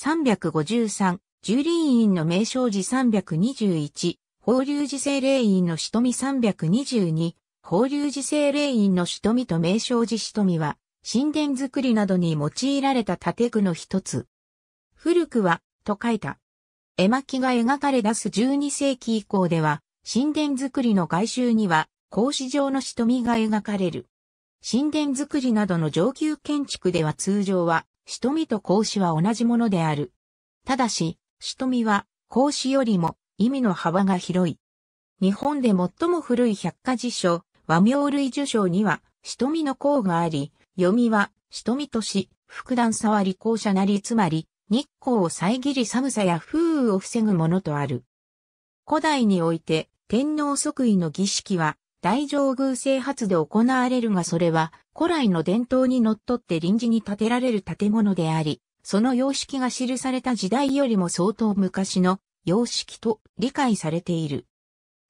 353、樹林院の名称寺321、法隆寺聖霊院の仕富322、法隆寺聖霊院の仕富と名称寺仕富は、神殿作りなどに用いられた建具の一つ。古くは、と書いた。絵巻が描かれ出す12世紀以降では、神殿作りの外周には、格子状の仕富が描かれる。神殿作りなどの上級建築では通常は、しとみと孔子は同じものである。ただし、しとみは孔子よりも意味の幅が広い。日本で最も古い百科事書、和名類受賞には、しとみの孔があり、読みは、しとみとし、福段触り校舎なりつまり、日光を遮り寒さや風雨を防ぐものとある。古代において、天皇即位の儀式は、大上偶制発で行われるがそれは、古来の伝統にのっとって臨時に建てられる建物であり、その様式が記された時代よりも相当昔の様式と理解されている。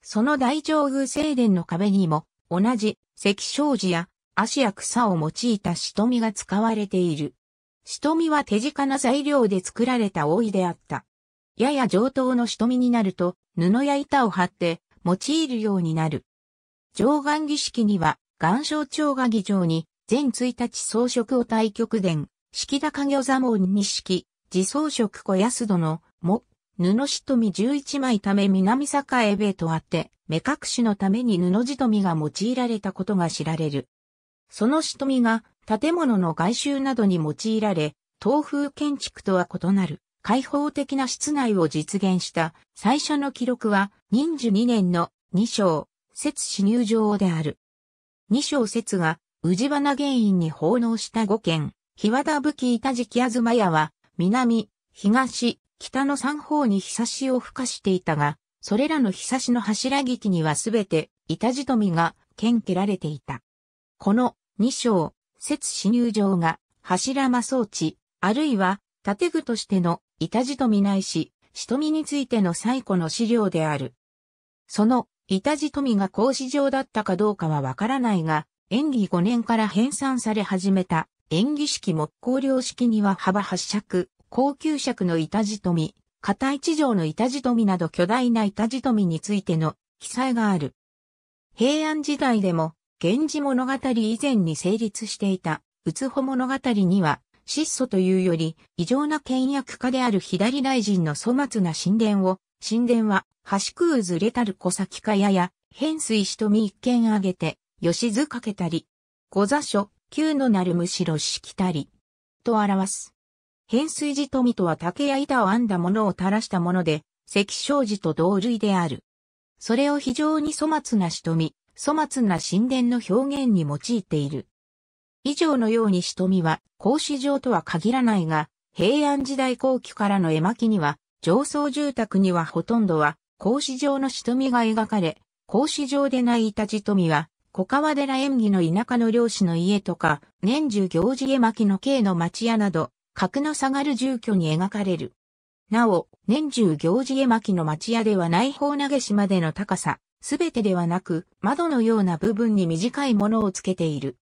その大上宮正殿の壁にも同じ石障子や足や草を用いた仕留みが使われている。仕留みは手近な材料で作られた多いであった。やや上等の仕留みになると布や板を張って用いるようになる。上岸儀式には岩礁町が議場に、全1日装飾を対極殿、式高行座門に式、自装飾小安殿、も、布仕富み11枚ため南栄へとあって、目隠しのために布仕富が用いられたことが知られる。その仕富が建物の外周などに用いられ、東風建築とは異なる開放的な室内を実現した最初の記録は、忍寿2年の2章、節史入場である。二章節が、治花原因に奉納した五軒、日和田武器板敷東屋は、南、東、北の三方に日差しを付加していたが、それらの日差しの柱劇にはすべて、板地富が、剣けられていた。この、二章、節死入場が、柱間装置、あるいは、建具としての、板地富ないし、仕みについての最古の資料である。その、イタジ富が講師上だったかどうかはわからないが、演技5年から編纂され始めた演技式木工量式には幅8尺、高級尺のイタジ富、片一条のイタジ富など巨大なイタジ富についての記載がある。平安時代でも、源氏物語以前に成立していた、うつほ物語には、質素というより、異常な倹約家である左大臣の粗末な神殿を、神殿は橋空ずれたる小先かやや、変水しとみ一見あげて、吉図かけたり、小座所、旧のなるむしろしきたり、と表す。変水と富とは竹や板を編んだものを垂らしたもので、石生寺と同類である。それを非常に粗末なしとみ、粗末な神殿の表現に用いている。以上のようにしとみは、格子状とは限らないが、平安時代後期からの絵巻には、上層住宅にはほとんどは、格子状の仕富が描かれ、格子状でない板地富は、小川寺縁起の田舎の漁師の家とか、年中行事絵巻の刑の町屋など、格の下がる住居に描かれる。なお、年中行事絵巻の町屋では内方投げしまでの高さ、すべてではなく、窓のような部分に短いものをつけている。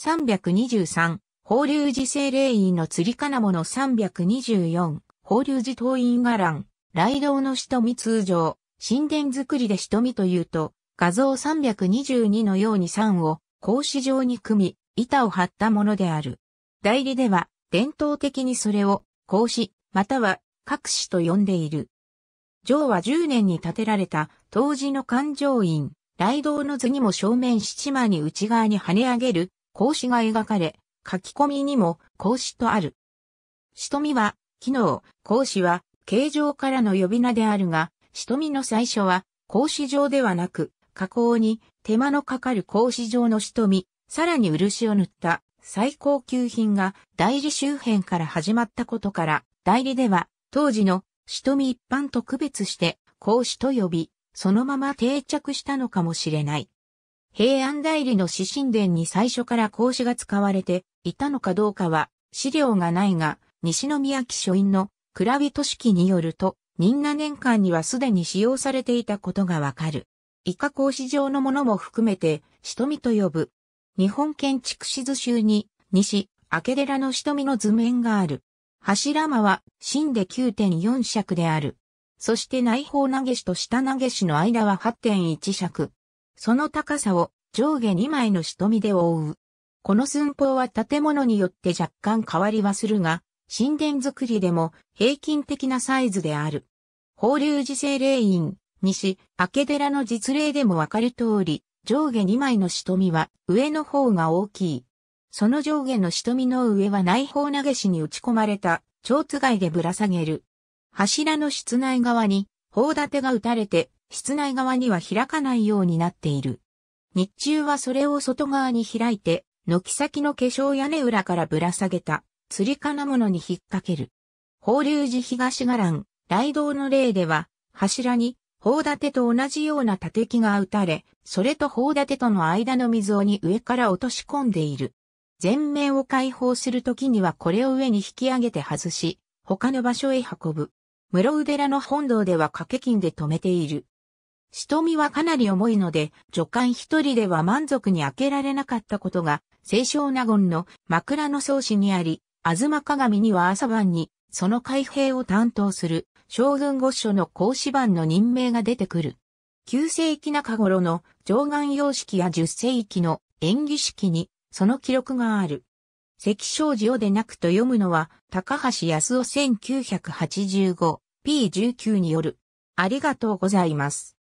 323、法隆寺聖霊院の釣り金物324、法隆寺東院伽藍。雷道の瞳通常、神殿作りで瞳というと、画像322のように3を格子状に組み、板を張ったものである。代理では、伝統的にそれを、格子、または、各子と呼んでいる。上は10年に建てられた、当時の環状院、雷道の図にも正面七間に内側に跳ね上げる、格子が描かれ、書き込みにも格子とある。瞳は、機能、格子は、形状からの呼び名であるが、仕富の最初は、格子状ではなく、加工に手間のかかる格子状の仕富、さらに漆を塗った最高級品が代理周辺から始まったことから、代理では当時の仕富一般と区別して格子と呼び、そのまま定着したのかもしれない。平安代理の指針殿に最初から格子が使われていたのかどうかは資料がないが、西宮記書院のラビト式によると、任那年間にはすでに使用されていたことがわかる。以下格子状のものも含めて、しとと呼ぶ。日本建築志図集に、西、明寺のしとの図面がある。柱間は、芯で9.4尺である。そして内方投げ師と下投げ師の間は8.1尺。その高さを上下2枚のしとで覆う。この寸法は建物によって若干変わりはするが、神殿造りでも平均的なサイズである。法隆寺聖霊院、西、明寺の実例でもわかる通り、上下2枚の瞳は上の方が大きい。その上下の瞳の上は内方投げしに打ち込まれた、蝶津がでぶら下げる。柱の室内側に、砲立てが打たれて、室内側には開かないようになっている。日中はそれを外側に開いて、軒先の化粧屋根裏からぶら下げた。釣り金物に引っ掛ける。法隆寺東伽藍、雷道の例では、柱に、砲立てと同じような立木が打たれ、それと砲立てとの間の溝に上から落とし込んでいる。前面を解放するときにはこれを上に引き上げて外し、他の場所へ運ぶ。室宇寺の本堂では掛け金で止めている。瞳はかなり重いので、助官一人では満足に開けられなかったことが、清少納言の枕草子にあり、東鏡には朝晩に、その開閉を担当する、将軍御所の講師番の任命が出てくる。9世紀中頃の上岸様式や10世紀の演技式に、その記録がある。関章寺をでなくと読むのは、高橋康夫 1985P19 による。ありがとうございます。